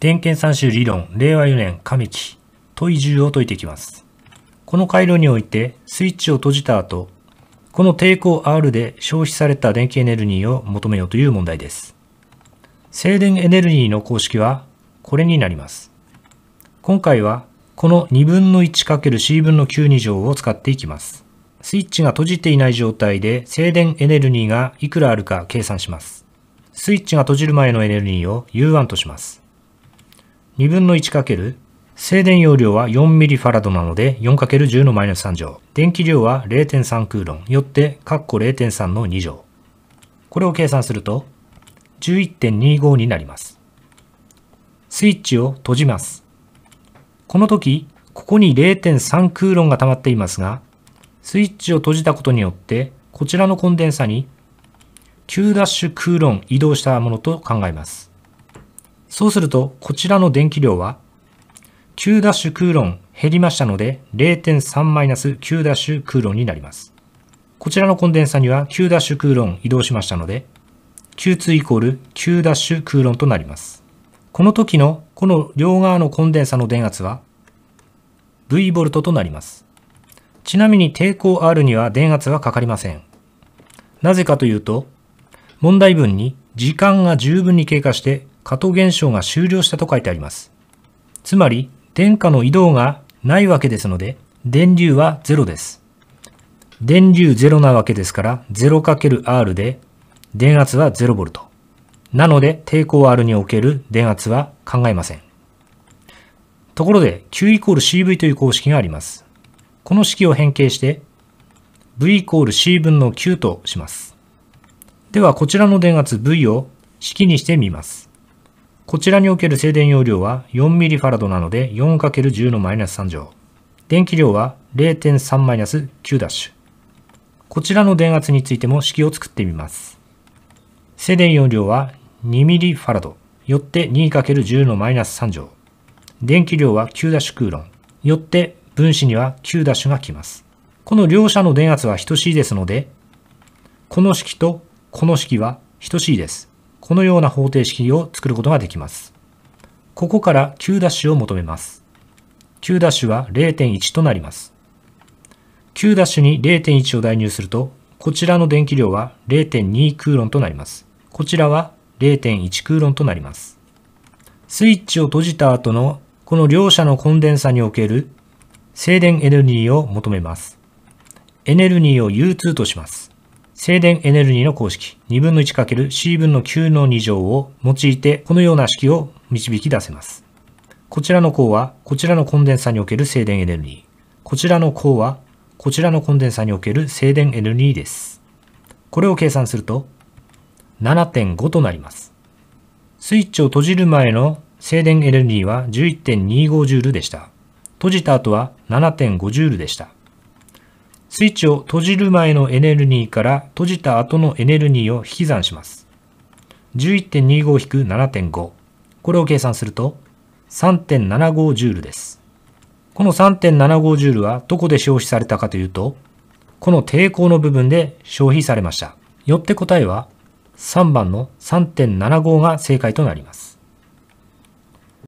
点検参集理論令和4年上期問い10を解いていきます。この回路においてスイッチを閉じた後、この抵抗 R で消費された電気エネルギーを求めようという問題です。静電エネルギーの公式はこれになります。今回はこの2分の 1×C 分の92乗を使っていきます。スイッチが閉じていない状態で静電エネルギーがいくらあるか計算します。スイッチが閉じる前のエネルギーを U1 とします。2分の 1× 静電容量は4ミリファラドなので 4×10 のマイナス3乗。電気量は0.3クーロンよって、カッコ0.3の2乗。これを計算すると、11.25になります。スイッチを閉じます。この時、ここに0.3クーロンが溜まっていますが、スイッチを閉じたことによって、こちらのコンデンサに9ダッシュクーロン移動したものと考えます。そうすると、こちらの電気量は、9ダッシュクーロン減りましたので、0.3マイナス9ダッシュクーロンになります。こちらのコンデンサには9ダッシュクーロン移動しましたので、Q2 イコール9ダッシュクーロンとなります。この時のこの両側のコンデンサの電圧は V ボルトとなります。ちなみに抵抗 R には電圧はかかりません。なぜかというと、問題文に時間が十分に経過して加藤現象が終了したと書いてあります。つまり、電荷の移動がないわけですので、電流は0です。電流0なわけですから、0×R で、電圧は 0V。なので、抵抗 R における電圧は考えません。ところで、Q イコール CV という公式があります。この式を変形して、V イコール C 分の Q とします。では、こちらの電圧 V を式にしてみます。こちらにおける静電容量は 4mF なので 4×10 のマイナス3乗。電気量は0.3-9ダッシュ。こちらの電圧についても式を作ってみます。静電容量は 2mF よって 2×10 のマイナス3乗。電気量は9ダッシュクーロン。よって分子には9ダッシュがきます。この両者の電圧は等しいですので、この式とこの式は等しいです。このような方程式を作ることができます。ここから Q' を求めます。Q' は0.1となります。Q' に0.1を代入すると、こちらの電気量は0.2クーロンとなります。こちらは0.1クーロンとなります。スイッチを閉じた後のこの両者のコンデンサにおける静電エネルギーを求めます。エネルギーを U2 とします。静電エネルギーの公式 1/2×c 分の9の2乗を用いてこのような式を導き出せます。こちらの項はこちらのコンデンサにおける静電エネルギー。こちらの項はこちらのコンデンサにおける静電エネルギーです。これを計算すると7.5となります。スイッチを閉じる前の静電エネルギーは11.25ジュールでした。閉じた後は7.5ジュールでした。スイッチを閉じる前のエネルギーから閉じた後のエネルギーを引き算します。11.25-7.5。これを計算すると3.75 j です。この3.75ジュールはどこで消費されたかというと、この抵抗の部分で消費されました。よって答えは3番の3.75が正解となります。